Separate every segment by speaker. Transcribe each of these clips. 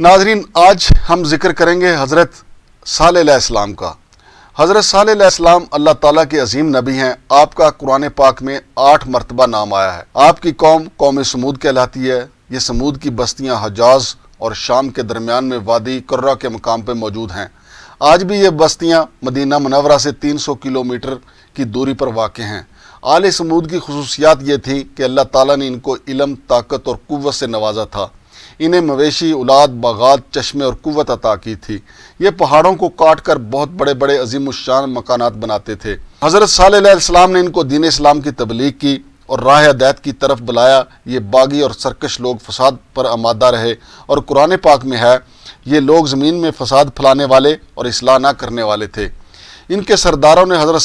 Speaker 1: नाजरीन आज हम जिक्र करेंगे हज़रत साल्लाम का हज़रत साल्लाम अल्लाह ताला के अजीम नबी हैं आपका कुरान पाक में आठ मरतबा नाम आया है आपकी कौम कौम समूद कहलाती है ये समूद की बस्तियाँ हजाज और शाम के दरमियान में वादी कर्रा के मकाम पर मौजूद हैं आज भी ये बस्तियाँ मदीना मनवरा से तीन सौ किलोमीटर की दूरी पर वाक़ हैं आल समूद की खसूसियात ये थी कि अल्लाह ताली ने इनको इलम ताकत और कुत से नवाजा था इन्हें मवेशी उलाद बागात चश्मे और कुत अता की थी ये पहाड़ों को काट कर बहुत बड़े बड़े अजीम शान बनाते थे हज़रत सल्लाम ने इनको दीन इस्लाम की तबलीग की और राह हदायत की तरफ बुलाया ये बागी और सरकश लोग फसाद पर आमादा रहे और कुरान पाक में है ये लोग ज़मीन में फसाद फैलाने वाले और असलाह ना करने वाले थे इनके सरदारों ने हज़रत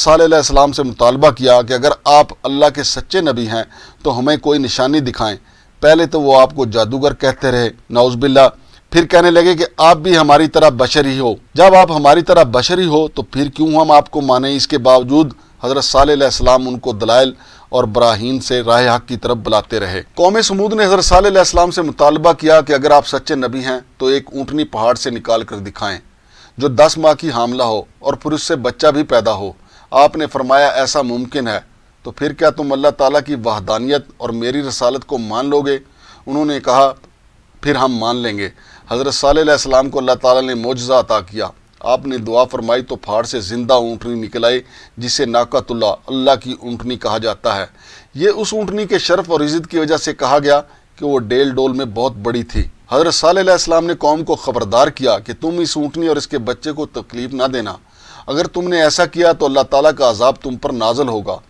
Speaker 1: सल्लम से मुतालबा किया कि अगर आप अल्लाह के सच्चे नबी हैं तो हमें कोई निशानी दिखाएं पहले तो वो आपको जादूगर कहते रहे नाउजबिल्ला फिर कहने लगे कि आप भी हमारी तरह बशर ही हो जब आप हमारी तरह बशर ही हो तो फिर क्यों हम आपको माने इसके बावजूद हज़रत साल्लाम उनको दलाइल और ब्राहन से राह हक की तरफ बुलाते रहे कौम समूद ने हज़रत साल्लाम से मुतालबा किया कि अगर आप सच्चे नबी हैं तो एक ऊँटनी पहाड़ से निकाल कर दिखाएं जो दस माह की हामला हो और फिर उससे बच्चा भी पैदा हो आपने फरमाया ऐसा मुमकिन है तो फिर क्या तुम अल्लाह ताला की वहदानियत और मेरी रसालत को मान लोगे उन्होंने कहा फिर हम मान लेंगे हज़रत साल्लाम को अल्लाह ताला ने मुजज़ा अता किया आपने दुआ फरमाई तो फाड़ से ज़िंदा ऊँटनी निकलाई जिसे नाकतुल्ला अल्लाह की ऊँटनी कहा जाता है ये उस ऊँटनी के शर्फ और इज़्ज़त की वजह से कहा गया कि वो डेल डोल में बहुत बड़ी थी हज़रत साल्लाम ने कौम को ख़बरदार किया कि तुम इस ऊँटनी और इसके बच्चे को तकलीफ़ ना देना अगर तुमने ऐसा किया तो अल्लाह ताली का अजाब तुम पर नाजल होगा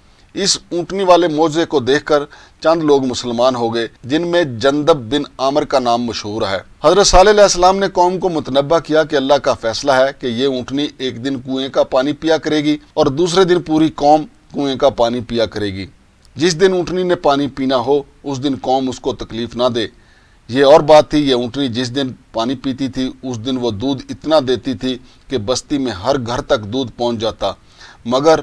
Speaker 1: इस ऊँटनी वाले मोजे को देखकर चंद लोग मुसलमान हो गए जिनमें जंदब बिन आमर का नाम मशहूर है हजरत साल्लाम ने कौम को मुतनबा किया कि अल्लाह का फैसला है कि ये ऊँटनी एक दिन कुएं का पानी पिया करेगी और दूसरे दिन पूरी कौम कुएं का पानी पिया करेगी जिस दिन ऊँटनी ने पानी पीना हो उस दिन कौम उसको तकलीफ़ ना दे ये और बात थी ये ऊँटनी जिस दिन पानी पीती थी उस दिन वो दूध इतना देती थी कि बस्ती में हर घर तक दूध पहुँच जाता मगर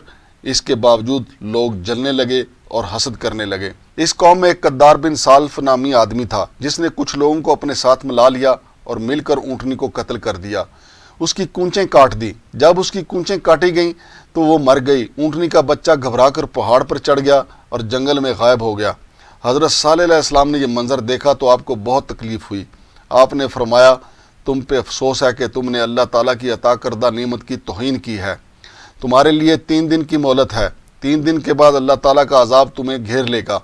Speaker 1: इसके बावजूद लोग जलने लगे और हसद करने लगे इस कौम में एक कद्दार बिन साल्फ नामी आदमी था जिसने कुछ लोगों को अपने साथ मिला लिया और मिलकर ऊँटनी को कत्ल कर दिया उसकी कूंचें काट दी जब उसकी कुंचें काटी गईं तो वो मर गई ऊँटनी का बच्चा घबराकर पहाड़ पर चढ़ गया और जंगल में गायब हो गया हज़रत सल्लाम ने यह मंज़र देखा तो आपको बहुत तकलीफ़ हुई आपने फरमाया तुम पे अफसोस है कि तुमने अल्लाह ताला की अता करदा नेमत की तोहन की है तुम्हारे लिए तीन दिन की मोहलत है तीन दिन के बाद अल्लाह ताला का अजाब तुम्हें घेर लेगा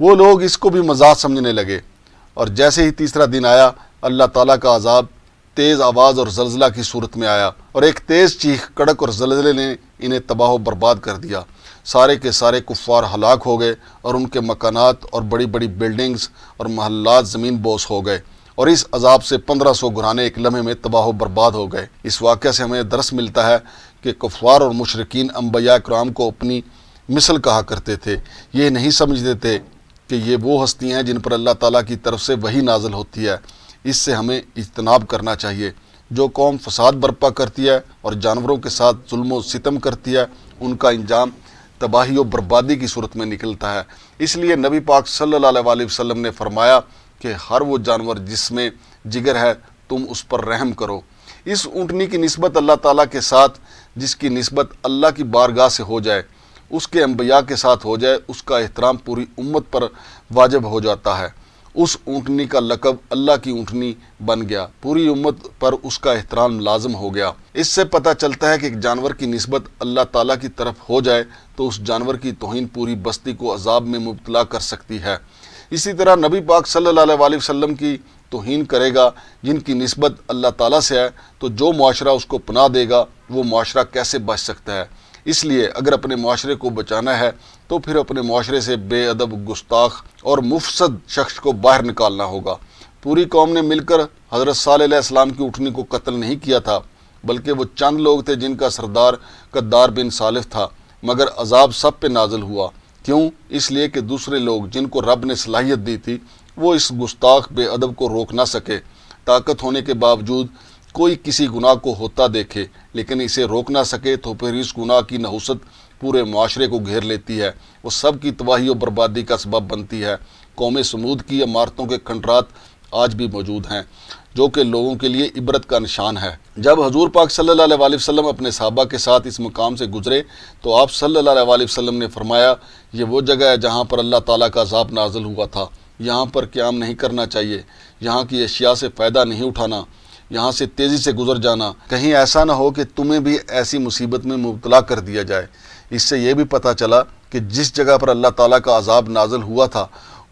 Speaker 1: वो लोग इसको भी मजाक समझने लगे और जैसे ही तीसरा दिन आया अल्लाह ताला का अजाब तेज़ आवाज़ और जलजिला की सूरत में आया और एक तेज़ चीख कड़क और जलजिले ने इन्हें तबाह बर्बाद कर दिया सारे के सारे कुफ़ार हलाक हो गए और उनके मकानात और बड़ी बड़ी बिल्डिंग्स और महल्लात ज़मीन बोस हो गए और इस अजाब से पंद्रह सौ घुराने एक लम्हे में तबाह बर्बाद हो गए इस वाक़े से हमें दरस मिलता है कि कुफार और मशरकिन अम्बिया कराम को अपनी मिसल कहा करते थे ये नहीं समझते थे कि ये वो हस्तियाँ हैं जिन पर अल्लाह ताली की तरफ से वही नाजल होती है इससे हमें इजतनाब करना चाहिए जो कौम फसाद बर्पा करती है और जानवरों के साथ जुल्म सितम करती है उनका इंजाम तबाही और बर्बादी की सूरत में निकलता है इसलिए नबी पाक सल्ला वसम ने फरमाया कि हर वो जानवर जिसमें जिगर है तुम उस पर रहम करो इस ऊँटनी की नस्बत अल्लाह ताली के साथ जिसकी नस्बत अल्लाह की बारगाह से हो जाए उसके अम्बिया के साथ हो जाए उसका एहतराम पूरी उम्मत पर वाजब हो जाता है उस ऊँटनी का लकब अल्लाह की ऊँटनी बन गया पूरी उम्मत पर उसका एहतराम लाजम हो गया इससे पता चलता है कि एक जानवर की नस्बत अल्लाह ताला की तरफ हो जाए तो उस जानवर की तोहन पूरी बस्ती को अजाब में मुबतला कर सकती है इसी तरह नबी पाक सल्ला वसम की तोहन करेगा जिनकी नस्बत अल्लाह ताली से है तो जो माशरा उसको अपना देगा वो माशरा कैसे बच सकता है इसलिए अगर अपने माशरे को बचाना है तो फिर अपने माशरे से बेअदब गुस्ताख और मुफसद शख्स को बाहर निकालना होगा पूरी कौम ने मिलकर हज़रत साल्लाम की उठनी को कत्ल नहीं किया था बल्कि वह चंद लोग थे जिनका सरदार कद्दार बिन सालिफ था मगर अजाब सब पे नाजल हुआ क्यों इसलिए कि दूसरे लोग जिनको रब ने सलाहियत दी थी वो इस गुस्ताख बेअदब को रोक ना सके ताकत होने के बावजूद कोई किसी गुनाह को होता देखे लेकिन इसे रोक ना सके तो फिर इस गुनाह की नहुसत पूरे माशरे को घेर लेती है वो सब की तबाही और बर्बादी का सबब बनती है कौम समूद की इमारतों के खंडरात आज भी मौजूद हैं जो कि लोगों के लिए इबरत का निशान है जब हजूर पाक सल्ला वसम अपने साहबा के साथ इस मुकाम से गुजरे तो आप सल्ला वसम ने फरमाया ये वो जगह है जहाँ पर अल्लाह ताली का ज़ाप नाजल हुआ था यहाँ पर क्याम नहीं करना चाहिए यहाँ की अशिया से फ़ायदा नहीं उठाना यहाँ से तेज़ी से गुजर जाना कहीं ऐसा ना हो कि तुम्हें भी ऐसी मुसीबत में मुबतला कर दिया जाए इससे यह भी पता चला कि जिस जगह पर अल्लाह ताला का अजाब नाजल हुआ था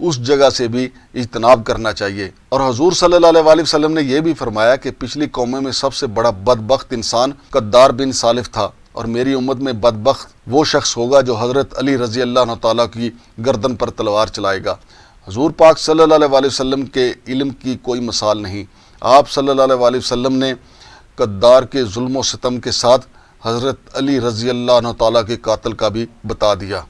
Speaker 1: उस जगह से भी इजतनाब करना चाहिए और हजूर सल्ला वसलम ने यह भी फरमाया कि पिछली कौमें में सबसे बड़ा बदबख्त इंसान कद्दार बिन सालिफ था और मेरी उम्मत में बदबख्त वो शख्स होगा जो हज़रत अली रजी अल्लाह तला की गर्दन पर तलवार चलाएगा हजूर पाक सल्ला वसम के इल्म की कोई मिसाल नहीं आप सल्ला वसम ने कद्दार के म्म सितम के साथ हज़रत अली रज़ी अल्लाह ताली के कातल का भी बता दिया